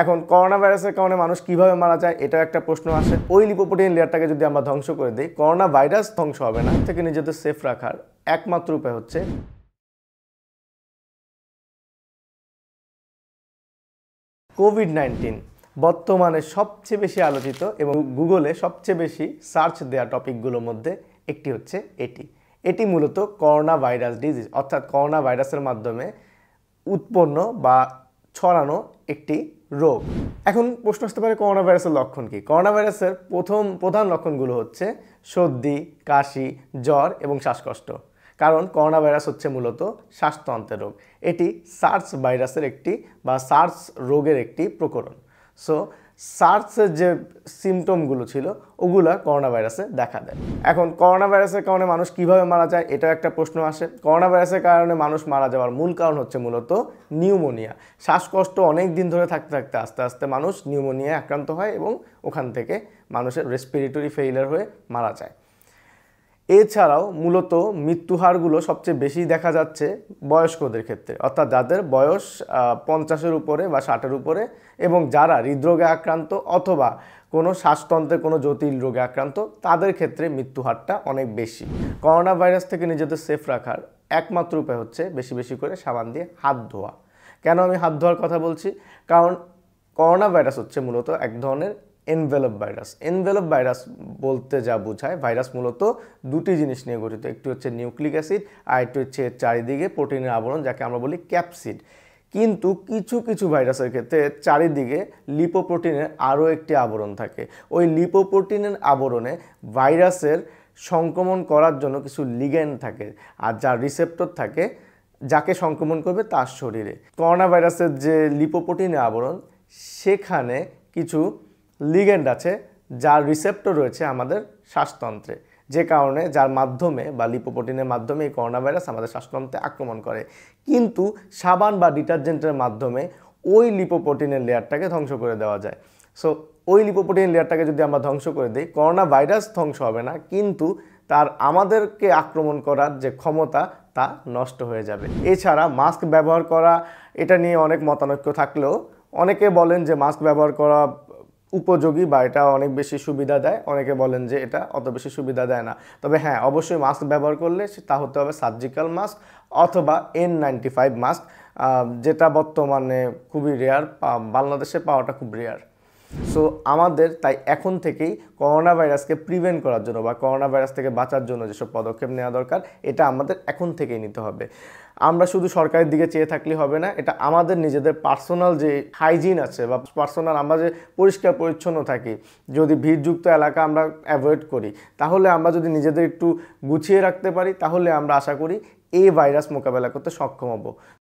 এখন করোনা ভাইরাসের কারণে মানুষ কিভাবে মারা যায় এটা একটা প্রশ্ন আসে ওই লিপোপোটিন লেয়ারটাকে যদি আমরা ধ্বংস করে দিই করোনা ভাইরাস ধ্বংস হবে না থেকে নিজেদের সেফ রাখার একমাত্র উপায় হচ্ছে কোভিড নাইন্টিন বর্তমানে সবচেয়ে বেশি আলোচিত এবং গুগলে সবচেয়ে বেশি সার্চ দেওয়া টপিকগুলোর মধ্যে একটি হচ্ছে এটি এটি মূলত করোনা ভাইরাস ডিজিজ অর্থাৎ করোনা ভাইরাসের মাধ্যমে উৎপন্ন বা ছড়ানো একটি রোগ এখন প্রশ্ন আসতে পারে করোনা ভাইরাসের লক্ষণ কী করোনা ভাইরাসের প্রথম প্রধান লক্ষণগুলো হচ্ছে সর্দি কাশি জ্বর এবং শ্বাসকষ্ট কারণ করোনা ভাইরাস হচ্ছে মূলত শ্বাসতন্ত্রের রোগ এটি সার্স ভাইরাসের একটি বা সার্স রোগের একটি প্রকরণ সো সার্সের যে সিমটমগুলো ছিল ওগুলা করোনা ভাইরাসে দেখা দেয় এখন করোনা ভাইরাসের কারণে মানুষ কিভাবে মারা যায় এটা একটা প্রশ্ন আসে করোনা ভাইরাসের কারণে মানুষ মারা যাওয়ার মূল কারণ হচ্ছে মূলত নিউমোনিয়া শ্বাসকষ্ট অনেক দিন ধরে থাকতে থাকতে আস্তে আস্তে মানুষ নিউমোনিয়ায় আক্রান্ত হয় এবং ওখান থেকে মানুষের রেসপিরেটরি ফেইলার হয়ে মারা যায় এছাড়াও মূলত মৃত্যুহারগুলো সবচেয়ে বেশি দেখা যাচ্ছে বয়স্কদের ক্ষেত্রে অর্থাৎ যাদের বয়স পঞ্চাশের উপরে বা ষাটের উপরে এবং যারা হৃদরোগে আক্রান্ত অথবা কোনো শ্বাসতন্ত্রে কোনো জটিল রোগে আক্রান্ত তাদের ক্ষেত্রে মৃত্যুহারটা অনেক বেশি করোনা ভাইরাস থেকে নিজেদের সেফ রাখার একমাত্র উপায় হচ্ছে বেশি বেশি করে সাবান দিয়ে হাত ধোয়া কেন আমি হাত ধোয়ার কথা বলছি কারণ করোনা ভাইরাস হচ্ছে মূলত এক ধরনের এনভেলপ ভাইরাস এনভেলপ ভাইরাস বলতে যা বোঝায় ভাইরাস মূলত দুটি জিনিস নিয়ে গঠিত একটি হচ্ছে নিউক্লিক অ্যাসিড আর একটি হচ্ছে চারিদিকে প্রোটিনের আবরণ যাকে আমরা বলি ক্যাপসিড কিন্তু কিছু কিছু ভাইরাসের ক্ষেত্রে চারিদিকে লিপোপ্রোটিনের আরও একটি আবরণ থাকে ওই লিপোপ্রোটিনের আবরণে ভাইরাসের সংক্রমণ করার জন্য কিছু লিগেন থাকে আর যার রিসেপ্টর থাকে যাকে সংক্রমণ করবে তার শরীরে করোনা ভাইরাসের যে লিপোপ্রোটিনের আবরণ সেখানে কিছু লিগেন্ড আছে যার রিসেপ্টর রয়েছে আমাদের শ্বাসতন্ত্রে যে কারণে যার মাধ্যমে বা লিপোপ্রোটিনের মাধ্যমে এই করোনা ভাইরাস আমাদের শ্বাসতন্ত্রে আক্রমণ করে কিন্তু সাবান বা ডিটারজেন্টের মাধ্যমে ওই লিপোপ্রোটিনের লেয়ারটাকে ধ্বংস করে দেওয়া যায় সো ওই লিপোপ্রোটিন লেয়ারটাকে যদি আমরা ধ্বংস করে দিই করোনা ভাইরাস ধ্বংস হবে না কিন্তু তার আমাদেরকে আক্রমণ করার যে ক্ষমতা তা নষ্ট হয়ে যাবে এছাড়া মাস্ক ব্যবহার করা এটা নিয়ে অনেক মতানৈক্য থাকলেও অনেকে বলেন যে মাস্ক ব্যবহার করা উপযোগী বা এটা অনেক বেশি সুবিধা দেয় অনেকে বলেন যে এটা অত বেশি সুবিধা দেয় না তবে হ্যাঁ অবশ্যই মাস্ক ব্যবহার করলে তা হতে হবে সার্জিক্যাল মাস্ক অথবা এন নাইনটি ফাইভ মাস্ক যেটা বর্তমানে খুবই রেয়ার বাংলাদেশে পাওয়াটা খুব রেয়ার সো আমাদের তাই এখন থেকেই করোনা ভাইরাসকে প্রিভেন্ট করার জন্য বা করোনা ভাইরাস থেকে বাঁচার জন্য যেসব পদক্ষেপ নেওয়া দরকার এটা আমাদের এখন থেকেই নিতে হবে আমরা শুধু সরকারের দিকে চেয়ে থাকলে হবে না এটা আমাদের নিজেদের পার্সোনাল যে হাইজিন আছে বা পার্সোনাল আমরা যে পরিষ্কার পরিচ্ছন্ন থাকি যদি ভিড়যুক্ত এলাকা আমরা অ্যাভয়েড করি তাহলে আমরা যদি নিজেদের একটু গুছিয়ে রাখতে পারি তাহলে আমরা আশা করি এই ভাইরাস মোকাবেলা করতে সক্ষম হব